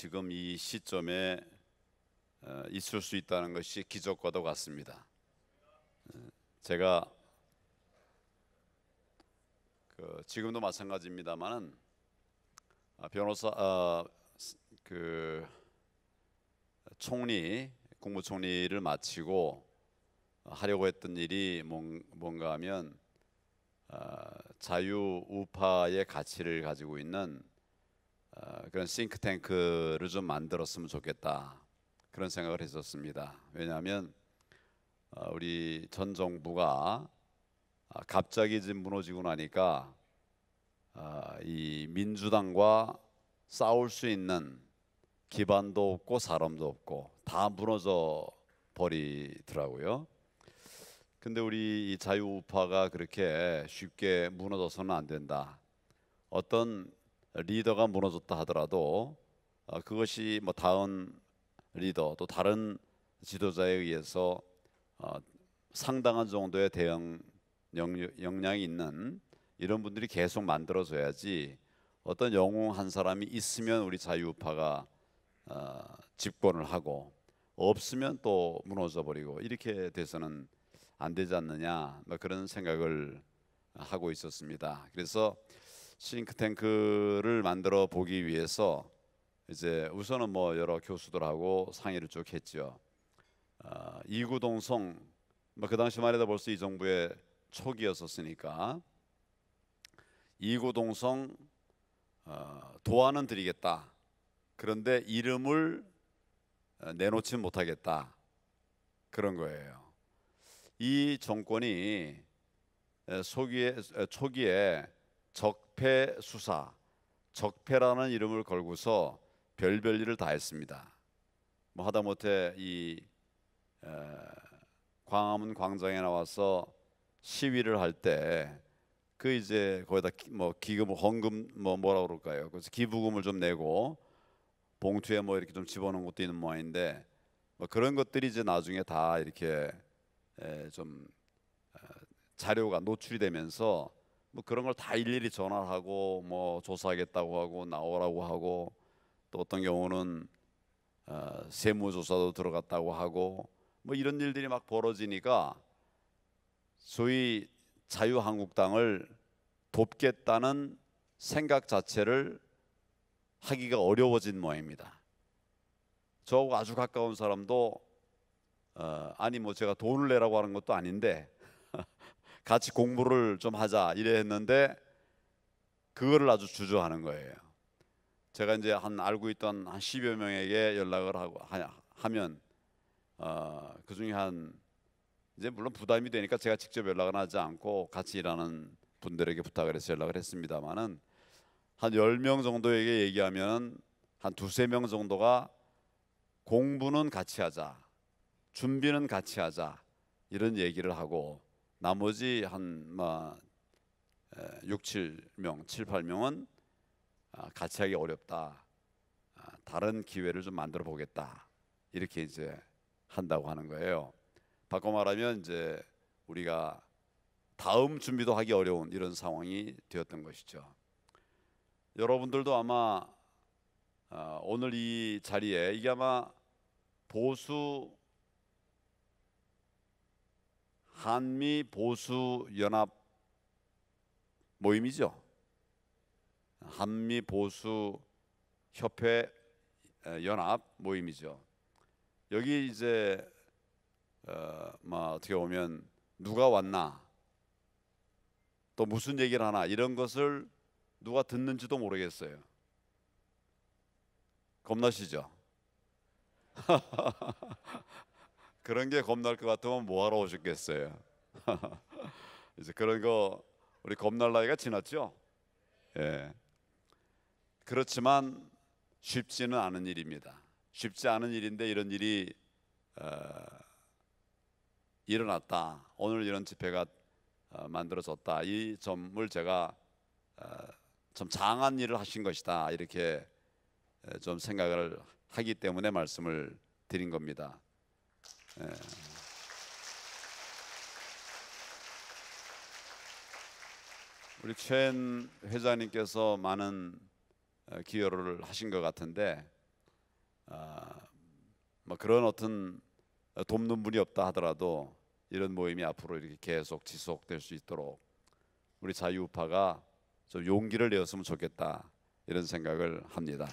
지금 이 시점에 어, 있을 수 있다는 것이 기적과도 같습니다. 어, 제가 그 지금도 마찬가지입니다만은 아, 변호사 아, 그 총리 국무총리를 마치고 어, 하려고 했던 일이 뭔가 하면 아, 자유 우파의 가치를 가지고 있는 어, 그런 싱크탱크를 좀 만들었으면 좋겠다 그런 생각을 했었습니다. 왜냐하면 어, 우리 전 정부가 아, 갑자기 지금 무너지고 나니까 아, 이 민주당과 싸울 수 있는 기반도 없고 사람도 없고 다 무너져 버리더라고요. 근데 우리 자유우파가 그렇게 쉽게 무너져서는 안 된다. 어떤 리더가 무너졌다 하더라도 어, 그것이 뭐다음 리더 또 다른 지도자에 의해서 어, 상당한 정도의 대응 역량이 있는 이런 분들이 계속 만들어져야지 어떤 영웅 한 사람이 있으면 우리 자유우파가 어, 집권을 하고 없으면 또 무너져 버리고 이렇게 돼서는 안 되지 않느냐 뭐 그런 생각을 하고 있었습니다. 그래서 싱크탱크를 만들어 보기 위해서 이제 우선은 뭐 여러 교수들하고 상의를 쭉했죠요 어, 아, 이구동성 뭐 그 당시만 해도 벌써 이 정부의 초기였었으니까 이구동성 어, 도안은 드리겠다. 그런데 이름을 아, 내놓지 못하겠다. 그런 거예요. 이 정권이 초기에 초기에 적 적폐 수사, 적폐라는 이름을 걸고서 별별 일을 다 했습니다. 뭐 하다못해 이 에, 광화문 광장에 나와서 시위를 할 때 그 이제 거기다 기, 뭐 기금 헌금 뭐 뭐라 그럴까요? 그래서 기부금을 좀 내고 봉투에 뭐 이렇게 좀 집어넣은 것도 있는 모양인데 뭐 그런 것들이 이제 나중에 다 이렇게 에, 좀 에, 어, 자료가 노출이 되면서 뭐 그런 걸 다 일일이 전화하고 뭐 조사하겠다고 하고 나오라고 하고 또 어떤 경우는 어, 세무조사도 들어갔다고 하고 뭐 이런 일들이 막 벌어지니까 소위 자유한국당을 돕겠다는 생각 자체를 하기가 어려워진 모양입니다. 저하고 아주 가까운 사람도 어, 아니 뭐 제가 돈을 내라고 하는 것도 아닌데 같이 공부를 좀 하자 이래 했는데 그거를 아주 주저하는 거예요. 제가 이제 한 알고 있던 한 10여 명에게 연락을 하고 하, 면 어, 그중에 한 이제 물론 부담이 되니까 제가 직접 연락을 하지 않고 같이 일하는 분들에게 부탁을 해서 연락을 했습니다만은 한 10명 정도에게 얘기하면 한 두세 명 정도가 공부는 같이 하자. 준비는 같이 하자. 이런 얘기를 하고 나머지 한뭐 6, 7명, 7, 8명은 같이 하기 어렵다. 아, 다른 기회를 좀 만들어 보겠다. 이렇게 이제 한다고 하는 거예요. 바꿔 말하면 이제 우리가 다음 준비도 하기 어려운 이런 상황이 되었던 것이죠. 여러분들도 아마 아, 오늘 이 자리에 이게 아마 보수 한미 보수 연합 모임이죠. 한미 보수 협회 연합 모임이죠. 여기 이제 어, 뭐 어떻게 보면 누가 왔나 또 무슨 얘기를 하나 이런 것을 누가 듣는지도 모르겠어요. 겁나시죠? 그런 게 겁날 것 같으면 뭐하러 오셨겠어요? 이제 그런 거 우리 겁날 나이가 지났죠. 예. 그렇지만 쉽지는 않은 일입니다. 쉽지 않은 일인데 이런 일이 어, 일어났다. 오늘 이런 집회가 어, 만들어졌다. 이 점을 제가 어, 좀 장한 일을 하신 것이다. 이렇게 좀 생각을 하기 때문에 말씀을 드린 겁니다. 예. 우리 최 회장님께서 많은 어, 기여를 하신 것 같은데 아, 뭐 그런 어떤 어, 돕는 분이 없다 하더라도 이런 모임이 앞으로 이렇게 계속 지속될 수 있도록 우리 자유우파가 좀 용기를 내었으면 좋겠다 이런 생각을 합니다.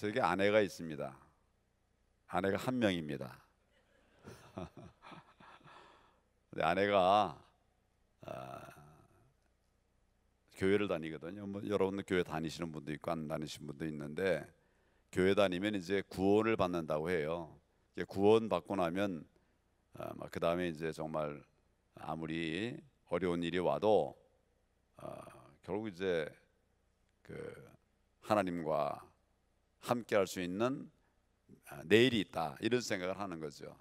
저에게 아내가 있습니다. 아내가 한 명입니다. 근데 아내가 아, 교회를 다니거든요. 뭐 여러분들 교회 다니시는 분도 있고 안 다니신 분도 있는데 교회 다니면 이제 구원을 받는다고 해요. 구원 받고 나면 어, 아, 그 다음에 이제 정말 아무리 어려운 일이 와도 어, 결국 이제 그 하나님과 함께 할 수 있는 아, 내일이 있다 이런 생각을 하는 거죠.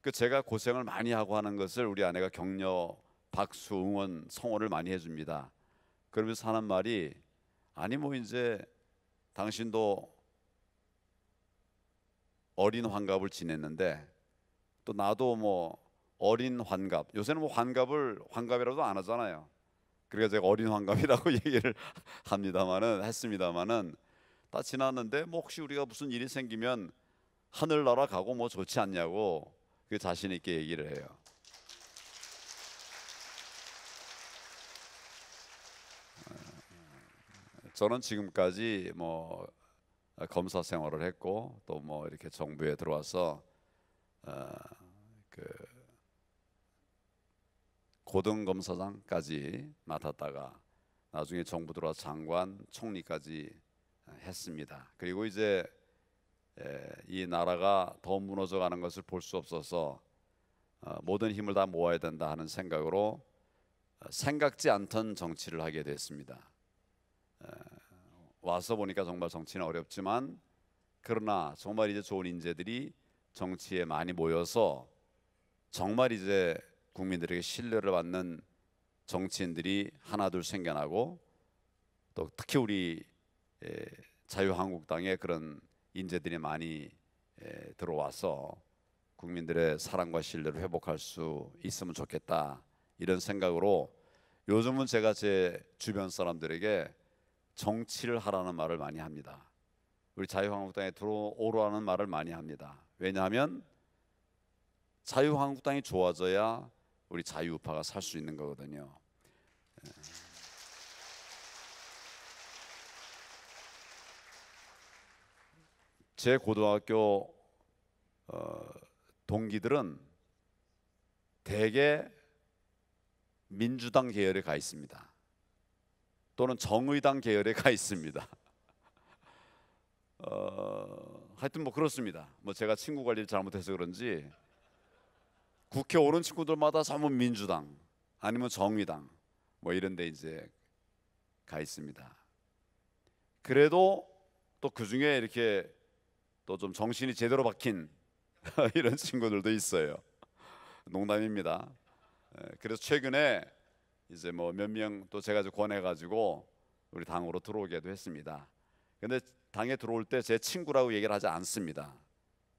그 제가 고생을 많이 하고 하는 것을 우리 아내가 격려, 박수, 응원, 성원을 많이 해줍니다. 그러면서 하는 말이 아니 뭐 이제 당신도 어린 환갑을 지냈는데 또 나도 뭐 어린 환갑 요새는 뭐 환갑을 환갑이라도안 하잖아요. 그래서 그러니까 제가 어린 환갑이라고 얘기를 합니다만은 했습니다만은 다 지났는데 뭐 혹시 우리가 무슨 일이 생기면 하늘 날아가고 뭐 좋지 않냐고 그 자신 있게 얘기를 해요. 저는 지금까지 뭐 검사 생활을 했고 또 뭐 이렇게 정부에 들어와서 어, 그 고등 검사장까지 맡았다가 나중에 정부 들어와 장관, 총리까지 했습니다. 그리고 이제 이 나라가 더 무너져가는 것을 볼 수 없어서 어, 모든 힘을 다 모아야 된다 하는 생각으로 어, 생각지 않던 정치를 하게 됐습니다. 와서 보니까 정말 정치는 어렵지만 그러나 정말 이제 좋은 인재들이 정치에 많이 모여서 정말 이제 국민들에게 신뢰를 받는 정치인들이 하나둘 생겨나고 또 특히 우리 자유한국당에 그런 인재들이 많이 에, 들어와서 국민들의 사랑과 신뢰를 회복할 수 있으면 좋겠다 이런 생각으로 요즘은 제가 제 주변 사람들에게 정치를 하라는 말을 많이 합니다. 우리 자유한국당에 들어오라는 말을 많이 합니다. 왜냐하면 자유한국당이 좋아져야 우리 자유우파가 살 수 있는 거거든요. 에. 제 고등학교 어, 동기들은 대개 민주당 계열에 가 있습니다. 또는 정의당 계열에 가 있습니다. 어, 하여튼 뭐 그렇습니다. 뭐 제가 친구 관리를 잘못해서 그런지 국회 오른 친구들마다 전부 민주당 아니면 정의당 뭐 이런데 이제 가 있습니다. 그래도 또 그 중에 이렇게 또좀 정신이 제대로 박힌 이런 친구들도 있어요. 농담입니다. 예, 그래서 최근에 이제 뭐 몇 명 또 제가 좀 권해가지고 우리 당으로 들어오게도 했습니다. 근데 당에 들어올 때 제 친구라고 얘기를 하지 않습니다.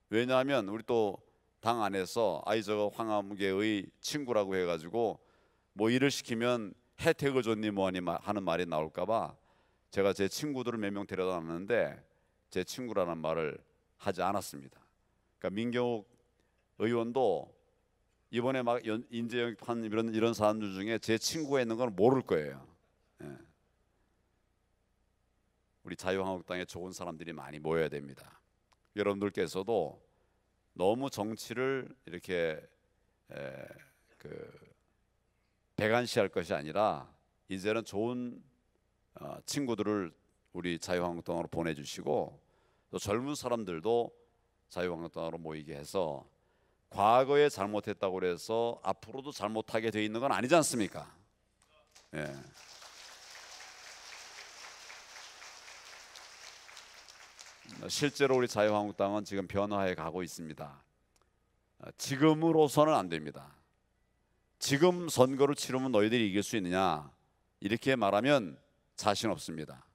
왜냐하면 우리 또 당 안에서 아이 저거 황암계의 친구라고 해가지고 뭐 일을 시키면 혜택을 줬니 뭐하니 하는 말이 나올까봐 제가 제 친구들을 몇 명 데려다 놨는데 제 친구라는 말을 하지 않았습니다. 그러니까 민경욱 의원도 이번에 막 인재영입한 이런 이런 사람들 중에 제 친구가 있는 건 모를 거예요. 예. 우리 자유한국당에 좋은 사람들이 많이 모여야 됩니다. 여러분들께서도 너무 정치를 이렇게 에, 그 배관시할 것이 아니라 이제는 좋은 어, 친구들을 우리 자유한국당으로 보내주시고 또 젊은 사람들도 자유한국당으로 모이게 해서 과거에 잘못했다고 해서 앞으로도 잘못하게 돼 있는 건 아니지 않습니까? 예. 실제로 우리 자유한국당은 지금 변화해 가고 있습니다. 어, 지금으로서는 안 됩니다. 지금 선거를 치르면 너희들이 이길 수 있느냐 이렇게 말하면 자신 없습니다.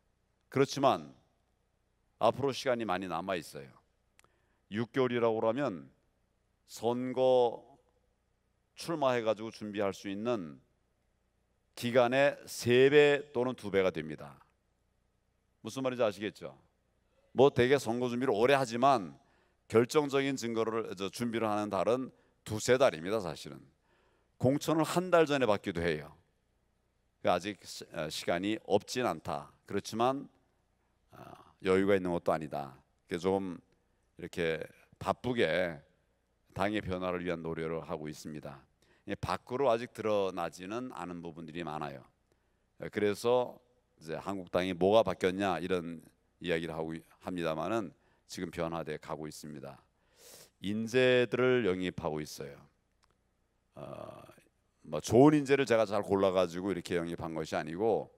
그렇지만 앞으로 시간이 많이 남아 있어요. 6개월이라고 하면 선거 출마해 가지고 준비할 수 있는 기간의 3배 또는 2배가 됩니다. 무슨 말인지 아시겠죠? 뭐 대개 선거 준비를 오래 하지만 결정적인 증거를 준비를 하는 달은 두세 달입니다, 사실은. 공천을 한 달 전에 받기도 해요. 그러니까 아직 어, 시간이 없진 않다. 그렇지만 아, 여유가 있는 것도 아니다. 그 이렇게 바쁘게 당의 변화를 위한 노력을 하고 있습니다. 밖으로 아직 드러나지는 않은 부분들이 많아요. 그래서 이제 한국당이 뭐가 바뀌었냐 이런 이야기를 하고 합니다만은 지금 변화돼 가고 있습니다. 인재들을 영입하고 있어요. 어, 뭐 좋은 인재를 제가 잘 골라가지고 이렇게 영입한 것이 아니고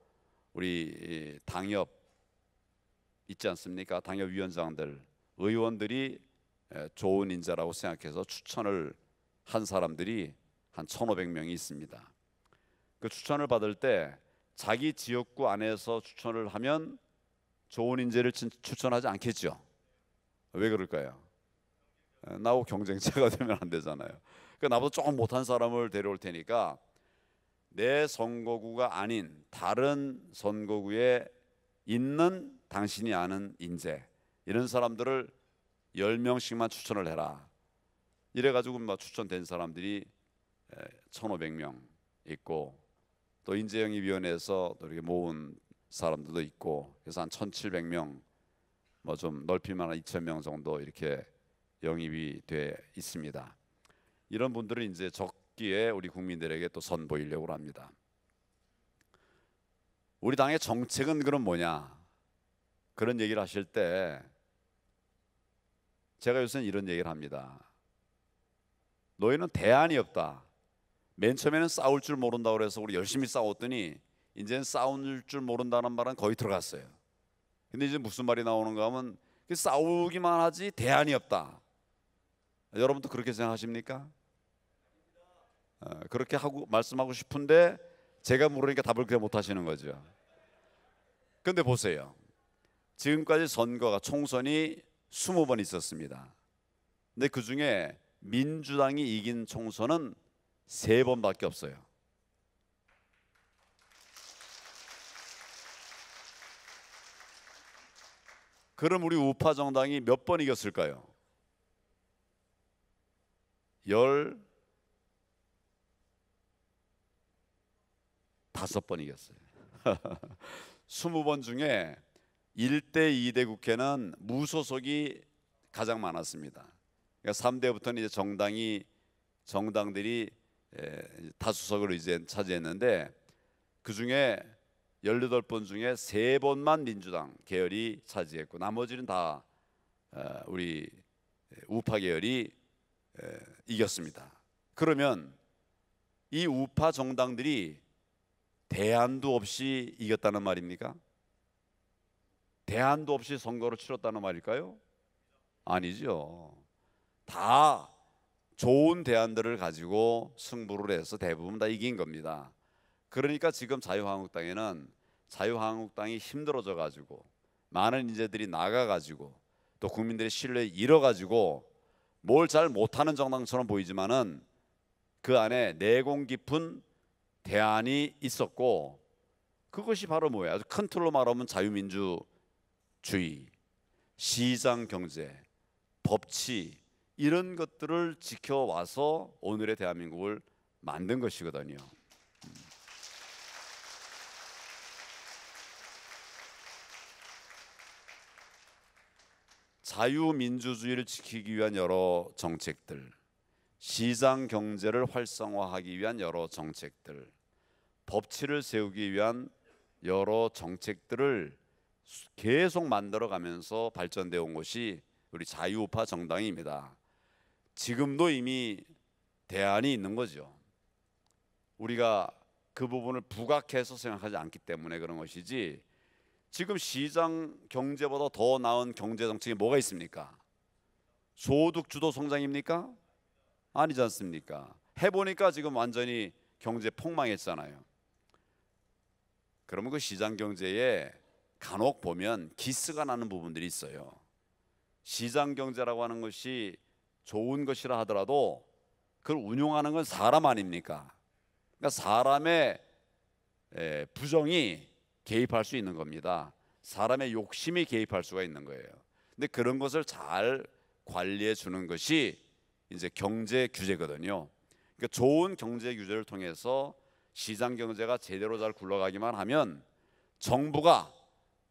우리 당협 있지 않습니까? 당협위원장들, 의원들이 좋은 인재라고 생각해서 추천을 한 사람들이 한 1,500명이 있습니다. 그 추천을 받을 때 자기 지역구 안에서 추천을 하면 좋은 인재를 추천하지 않겠죠. 왜 그럴까요? 나하고 경쟁자가 되면 안 되잖아요. 그러니까 나보다 조금 못한 사람을 데려올 테니까 내 선거구가 아닌 다른 선거구에 있는 당신이 아는 인재 이런 사람들을 10명씩만 추천을 해라. 이래 가지고 막 추천된 사람들이 1,500명 있고 또 인재 영입 위원회에서 또 이렇게 모은 사람들도 있고 그래서 한 1,700명 뭐 좀 넓힐 만한 2,000명 정도 이렇게 영입이 돼 있습니다. 이런 분들을 이제 적기에 우리 국민들에게 또 선보이려고 합니다. 우리 당의 정책은 그럼 뭐냐? 그런 얘기를 하실 때 제가 요새는 이런 얘기를 합니다. 너희는 대안이 없다. 맨 처음에는 싸울 줄 모른다고 그래서 우리 열심히 싸웠더니 이제는 싸울 줄 모른다는 말은 거의 들어갔어요. 근데 이제 무슨 말이 나오는가 하면 그 싸우기만 하지 대안이 없다. 여러분도 그렇게 생각하십니까? 어, 그렇게 하고 말씀하고 싶은데 제가 모르니까 답을 그냥 못 하시는 거죠. 근데 보세요. 지금까지 선거가 총선이 20번 있었습니다. 근데 그 중에 민주당이 이긴 총선은 3번밖에 없어요. 그럼 우리 우파 정당이 몇 번 이겼을까요? 열 다섯 번 이겼어요. 스무 번 중에 1대 2대 국회는 무소속이 가장 많았습니다. 그러니까 3대부터는 이제 정당이 정당들이 다수석을 이제 차지했는데 그 중에 18번 중에 3번만 민주당 계열이 차지했고 나머지는 다 어, 우리 우파 계열이 이겼습니다. 그러면 이 우파 정당들이 대안도 없이 이겼다는 말입니까? 대안도 없이 선거를 치렀다는 말일까요? 아니죠. 다 좋은 대안들을 가지고 승부를 해서 대부분 다 이긴 겁니다. 그러니까 지금 자유한국당에는 자유한국당이 힘들어져 가지고 많은 인재들이 나가 가지고 또 국민들의 신뢰 잃어 가지고 뭘 잘 못하는 정당처럼 보이지만은 그 안에 내공 깊은 대안이 있었고 그것이 바로 뭐예요? 아주 큰 틀로 말하면 자유민주주의, 시장 경제, 법치 이런 것들을 지켜와서 오늘의 대한민국을 만든 것이거든요. 자유민주주의를 지키기 위한 여러 정책들, 시장 경제를 활성화하기 위한 여러 정책들, 법치를 세우기 위한 여러 정책들을 계속 만들어가면서 발전되어 온 것이 우리 자유우파 정당입니다. 지금도 이미 대안이 있는 거죠. 우리가 그 부분을 부각해서 생각하지 않기 때문에 그런 것이지 지금 시장 경제보다 더 나은 경제 정책이 뭐가 있습니까? 소득 주도 성장입니까? 아니지 않습니까? 해보니까 지금 완전히 경제 폭망했잖아요. 그러면 그 시장 경제에 간혹 보면 기스가 나는 부분들이 있어요. 시장 경제라고 하는 것이 좋은 것이라 하더라도 그걸 운용하는 건 사람 아닙니까? 그러니까 사람의 부정이 개입할 수 있는 겁니다. 사람의 욕심이 개입할 수가 있는 거예요. 근데 그런 것을 잘 관리해 주는 것이 이제 경제 규제거든요. 그러니까 좋은 경제 규제를 통해서 시장 경제가 제대로 잘 굴러가기만 하면 정부가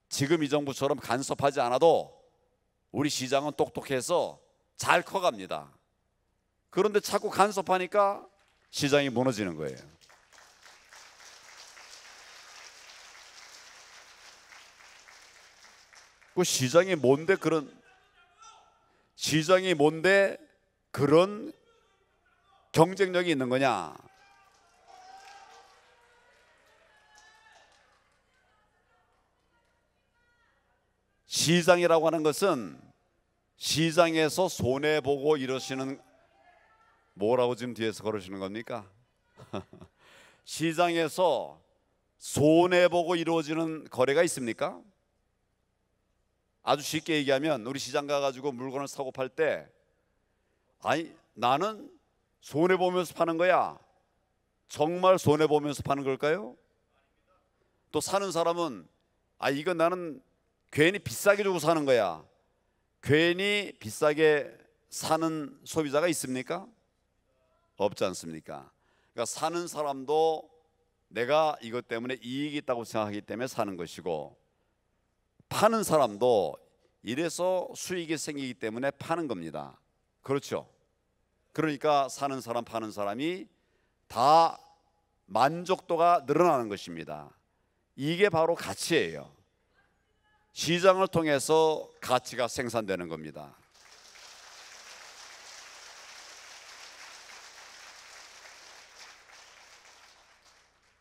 지금 이 정부처럼 간섭하지 않아도 우리 시장은 똑똑해서 잘 커갑니다. 그런데 자꾸 간섭하니까 시장이 무너지는 거예요. 그 시장이 뭔데 그런 시장이 뭔데 그런 경쟁력이 있는 거냐? 시장이라고 하는 것은 시장에서 손해 보고 이러시는 뭐라고 지금 뒤에서 그러시는 겁니까? 시장에서 손해 보고 이루어지는 거래가 있습니까? 아주 쉽게 얘기하면 우리 시장 가가지고 물건을 사고 팔 때 아니 나는 손해 보면서 파는 거야. 정말 손해 보면서 파는 걸까요? 또 사는 사람은 아 이건 나는 괜히 비싸게 주고 사는 거야. 괜히 비싸게 사는 소비자가 있습니까? 없지 않습니까? 그러니까 사는 사람도 내가 이것 때문에 이익이 있다고 생각하기 때문에 사는 것이고 파는 사람도 이래서 수익이 생기기 때문에 파는 겁니다. 그렇죠? 그러니까 사는 사람 파는 사람이 다 만족도가 늘어나는 것입니다. 이게 바로 가치예요. 시장을 통해서 가치가 생산되는 겁니다.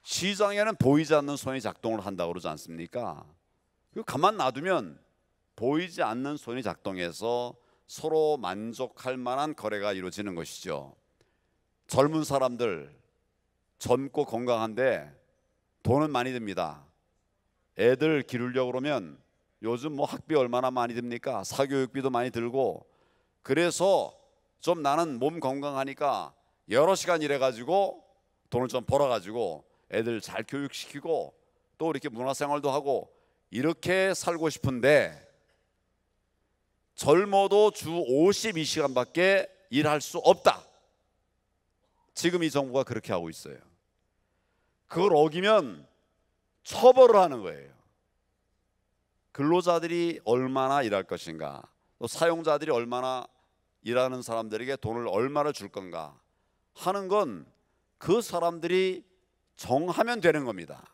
시장에는 보이지 않는 손이 작동을 한다고 그러지 않습니까? 가만 놔두면 보이지 않는 손이 작동해서 서로 만족할 만한 거래가 이루어지는 것이죠. 젊은 사람들 젊고 건강한데 돈은 많이 듭니다. 애들 기르려고 그러면 요즘 뭐 학비 얼마나 많이 듭니까? 사교육비도 많이 들고 그래서 좀 나는 몸 건강하니까 여러 시간 일해가지고 돈을 좀 벌어가지고 애들 잘 교육시키고 또 이렇게 문화생활도 하고 이렇게 살고 싶은데 젊어도 주 52시간밖에 일할 수 없다. 지금 이 정부가 그렇게 하고 있어요. 그걸 어기면 처벌을 하는 거예요. 근로자들이 얼마나 일할 것인가 또 사용자들이 얼마나 일하는 사람들에게 돈을 얼마나 줄 건가 하는 건 그 사람들이 정하면 되는 겁니다.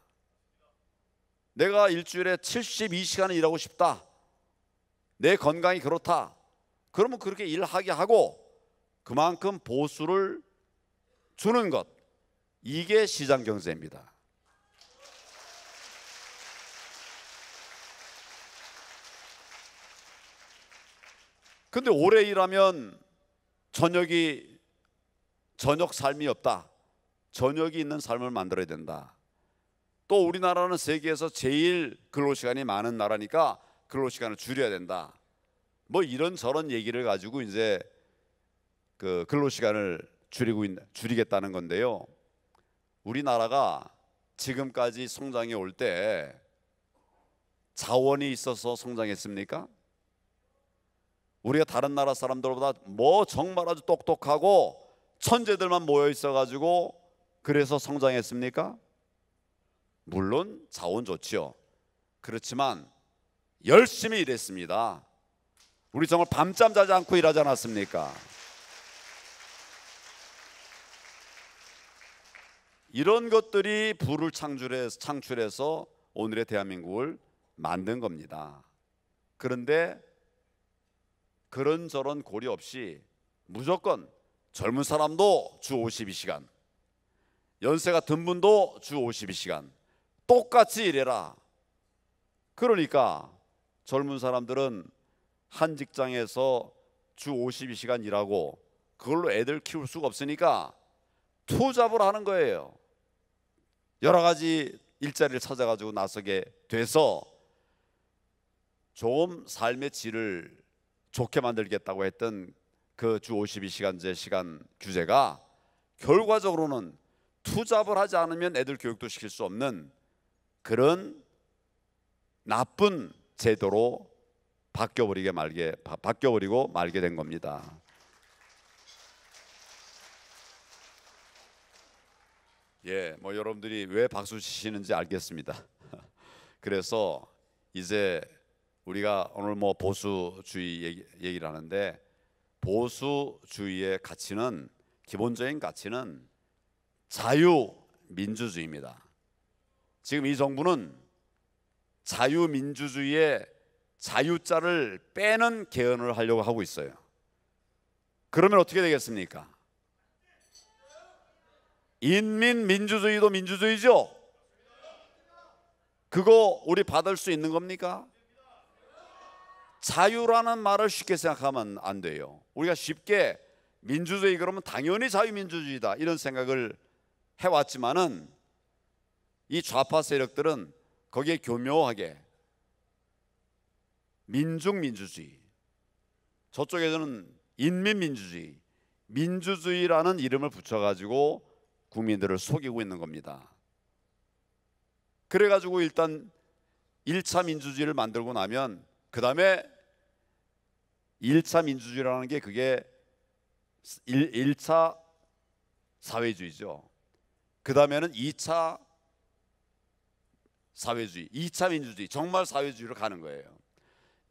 내가 일주일에 72시간을 일하고 싶다. 내 건강이 그렇다. 그러면 그렇게 일하게 하고 그만큼 보수를 주는 것. 이게 시장 경제입니다. 근데 오래 일하면 저녁이 저녁 삶이 없다. 저녁이 있는 삶을 만들어야 된다. 또 우리나라는 세계에서 제일 근로 시간이 많은 나라니까 근로 시간을 줄여야 된다. 뭐 이런 저런 얘기를 가지고 이제 그 근로 시간을 줄이고 있, 줄이겠다는 건데요. 우리나라가 지금까지 성장해 올 때 자원이 있어서 성장했습니까? 우리가 다른 나라 사람들보다 뭐 정말 아주 똑똑하고 천재들만 모여 있어가지고 그래서 성장했습니까? 물론 자원 좋지요. 그렇지만 열심히 일했습니다. 우리 정말 밤잠 자지 않고 일하지 않았습니까? 이런 것들이 부를 창출해서, 창출해서 오늘의 대한민국을 만든 겁니다. 그런데 그런저런 고려 없이 무조건 젊은 사람도 주 52시간 연세가 든 분도 주 52시간 똑같이 일해라 그러니까 젊은 사람들은 한 직장에서 주 52시간 일하고 그걸로 애들 키울 수가 없으니까 투잡을 하는 거예요. 여러 가지 일자리를 찾아가지고 나서게 돼서 좋은 삶의 질을 좋게 만들겠다고 했던 그 주 52시간제 시간 규제가 결과적으로는 투잡을 하지 않으면 애들 교육도 시킬 수 없는 그런 나쁜 제도로 바뀌어버리게 말게 바뀌어버리고 말게 된 겁니다. 예, 뭐 여러분들이 왜 박수 치시는지 알겠습니다. 그래서 이제 우리가 오늘 뭐 보수주의 얘기, 얘기를 하는데 보수주의의 가치는 기본적인 가치는 자유민주주의입니다. 지금 이 정부는 자유민주주의의 자유자를 빼는 개헌을 하려고 하고 있어요. 그러면 어떻게 되겠습니까? 인민민주주의도 민주주의죠? 그거 우리 받을 수 있는 겁니까? 자유라는 말을 쉽게 생각하면 안 돼요. 우리가 쉽게 민주주의 그러면 당연히 자유민주주의다 이런 생각을 해왔지만은 이 좌파 세력들은 거기에 교묘하게 민중민주주의 저쪽에서는 인민민주주의 민주주의라는 이름을 붙여가지고 국민들을 속이고 있는 겁니다. 그래가지고 일단 1차 민주주의를 만들고 나면 그 다음에 1차 민주주의라는 게 그게 1, 차 사회주의죠. 그 다음에는 2차 사회주의, 2차 민주주의, 정말 사회주의로 가는 거예요.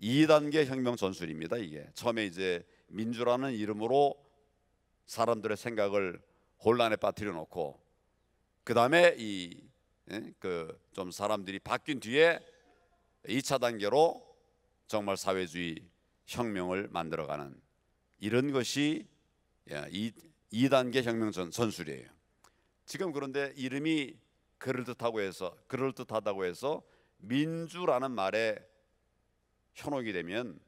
2단계 혁명 전술입니다. 이게 처음에 이제 민주라는 이름으로 사람들의 생각을 혼란에 빠뜨려 놓고 예, 그 다음에 이 그 좀 사람들이 바뀐 뒤에 2차 단계로 정말 사회주의 혁명을 만들어가는 이런 것이 예, 이 2단계 혁명 전, 전술이에요. 지금 그런데 이름이 그럴듯하고 해서 그럴듯하다고 해서 민주라는 말에 현혹이 되면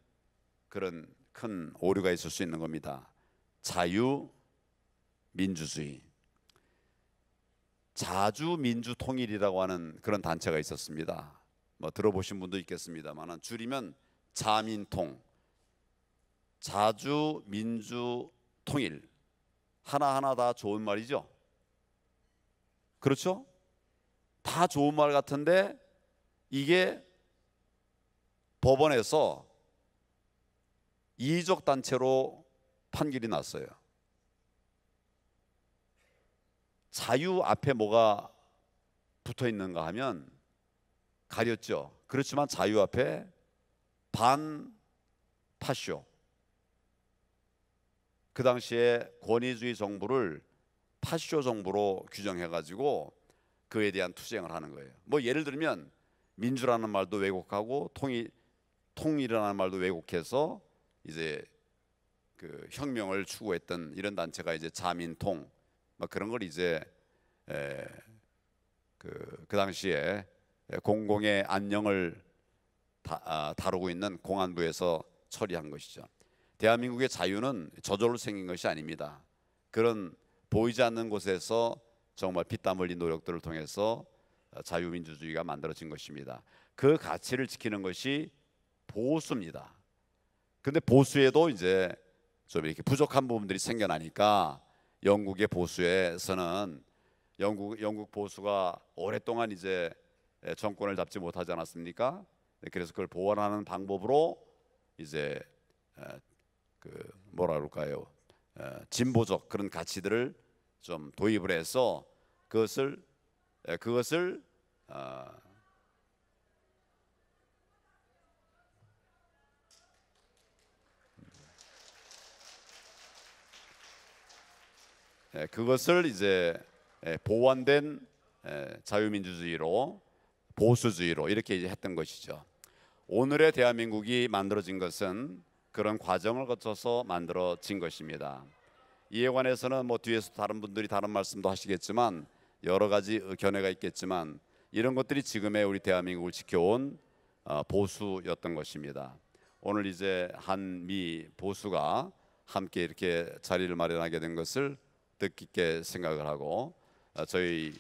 그런 큰 오류가 있을 수 있는 겁니다. 자유 민주주의 자주 민주 통일이라고 하는 그런 단체가 있었습니다. 뭐 들어보신 분도 있겠습니다만 줄이면 자민통 자주, 민주, 통일 하나하나 다 좋은 말이죠. 그렇죠? 다 좋은 말 같은데 이게 법원에서 이적 단체로 판결이 났어요. 자유 앞에 뭐가 붙어 있는가 하면 가렸죠. 그렇지만 자유 앞에 반 파쇼 그 당시에 권위주의 정부를 파쇼 정부로 규정해 가지고 그에 대한 투쟁을 하는 거예요. 뭐 예를 들면 민주라는 말도 왜곡하고 통일 통일이라는 말도 왜곡해서 이제 그 혁명을 추구했던 이런 단체가 이제 자민통 막 뭐 그런 걸 이제 그그 그 당시에 공공의 안녕을 다, 아, 다루고 있는 공안부에서 처리한 것이죠. 대한민국의 자유는 저절로 생긴 것이 아닙니다. 그런 보이지 않는 곳에서 정말 피땀 흘린 노력들을 통해서 어, 자유민주주의가 만들어진 것입니다. 그 가치를 지키는 것이 보수입니다. 근데 보수에도 이제 좀 이렇게 부족한 부분들이 생겨나니까 영국의 보수에서는 영국 영국 보수가 오랫동안 이제 정권을 잡지 못하지 않았습니까? 네, 그래서 그걸 보완하는 방법으로 이제 그 뭐라 그럴까요? 어, 진보적 그런 가치들을 좀 도입을 해서 그것을 예, 그것을 어, 그것을 이제 예, 보완된 자유민주주의로 보수주의로 이렇게 이제 했던 것이죠. 오늘의 대한민국이 만들어진 것은 그런 과정을 거쳐서 만들어진 것입니다. 이에 관해서는 뭐 뒤에서 다른 분들이 다른 말씀도 하시겠지만 여러 가지 견해가 있겠지만 이런 것들이 지금의 우리 대한민국을 지켜온 어, 보수였던 것입니다. 오늘 이제 한미 보수가 함께 이렇게 자리를 마련하게 된 것을 뜻깊게 생각을 하고 어, 저희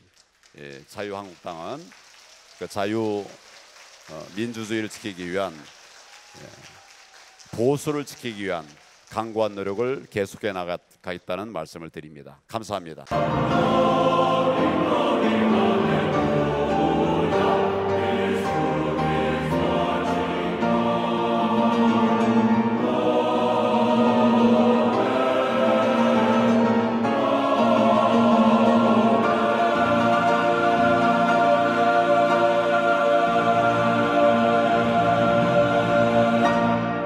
예, 자유한국당은 그 자유 어, 민주주의를 지키기 위한 예, 보수를 지키기 위한 강구한 노력을 계속해 나가겠다는 말씀을 드립니다. 감사합니다.